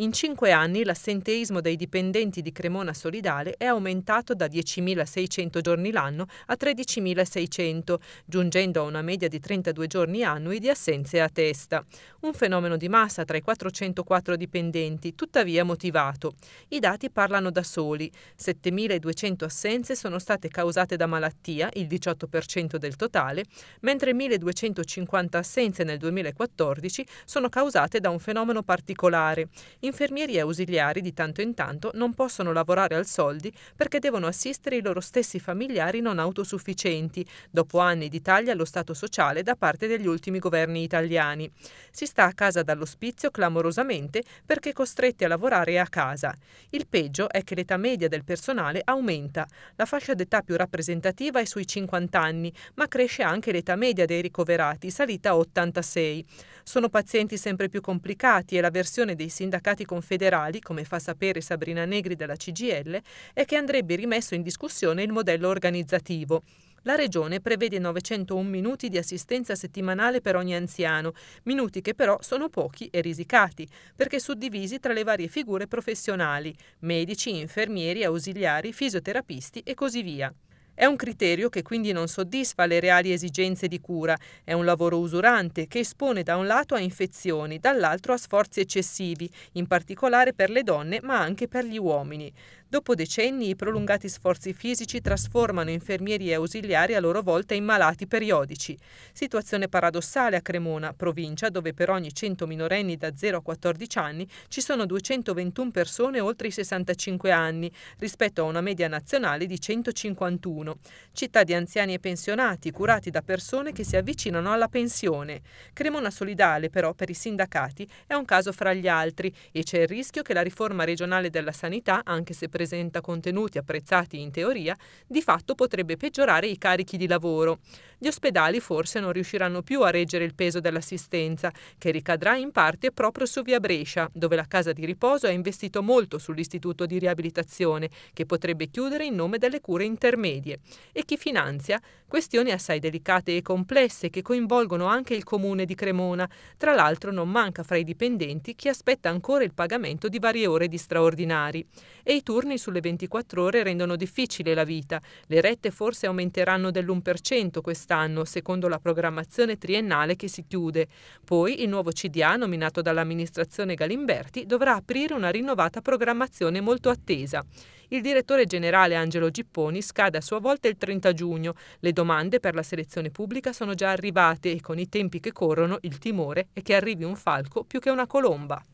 In cinque anni l'assenteismo dei dipendenti di Cremona Solidale è aumentato da 10.600 giorni l'anno a 13.600, giungendo a una media di 32 giorni annui di assenze a testa. Un fenomeno di massa tra i 404 dipendenti, tuttavia motivato. I dati parlano da soli. 7.200 assenze sono state causate da malattia, il 18% del totale, mentre 1.250 assenze nel 2014 sono causate da un fenomeno particolare. In infermieri ausiliari di tanto in tanto non possono lavorare al soldi perché devono assistere i loro stessi familiari non autosufficienti, dopo anni di taglia allo Stato sociale da parte degli ultimi governi italiani. Si sta a casa dall'ospizio clamorosamente perché costretti a lavorare a casa. Il peggio è che l'età media del personale aumenta. La fascia d'età più rappresentativa è sui 50 anni, ma cresce anche l'età media dei ricoverati, salita a 86. Sono pazienti sempre più complicati e la versione dei sindacati deputati confederali, come fa sapere Sabrina Negri della CGL, è che andrebbe rimesso in discussione il modello organizzativo. La Regione prevede 901 minuti di assistenza settimanale per ogni anziano, minuti che però sono pochi e risicati, perché suddivisi tra le varie figure professionali, medici, infermieri, ausiliari, fisioterapisti e così via. È un criterio che quindi non soddisfa le reali esigenze di cura, è un lavoro usurante che espone da un lato a infezioni, dall'altro a sforzi eccessivi, in particolare per le donne ma anche per gli uomini. Dopo decenni i prolungati sforzi fisici trasformano infermieri e ausiliari a loro volta in malati periodici. Situazione paradossale a Cremona, provincia, dove per ogni 100 minorenni da 0 a 14 anni ci sono 221 persone oltre i 65 anni, rispetto a una media nazionale di 151 2021, città di anziani e pensionati curati da persone che si avvicinano alla pensione. Cremona Solidale però per i sindacati è un caso fra gli altri e c'è il rischio che la riforma regionale della sanità, anche se presenta contenuti apprezzati in teoria, di fatto potrebbe peggiorare i carichi di lavoro. Gli ospedali forse non riusciranno più a reggere il peso dell'assistenza, che ricadrà in parte proprio su via Brescia, dove la casa di riposo ha investito molto sull'istituto di riabilitazione, che potrebbe chiudere in nome delle cure intermedie e chi finanzia questioni assai delicate e complesse che coinvolgono anche il comune di Cremona. Tra l'altro non manca fra i dipendenti chi aspetta ancora il pagamento di varie ore di straordinari. E i turni sulle 24 ore rendono difficile la vita. Le rette forse aumenteranno dell'1% quest'anno, secondo la programmazione triennale che si chiude. Poi il nuovo CDA, nominato dall'amministrazione Galimberti, dovrà aprire una rinnovata programmazione molto attesa. Il direttore generale Angelo Gipponi scade a sua sua volta il 30 giugno. Le domande per la selezione pubblica sono già arrivate e con i tempi che corrono il timore è che arrivi un falco più che una colomba.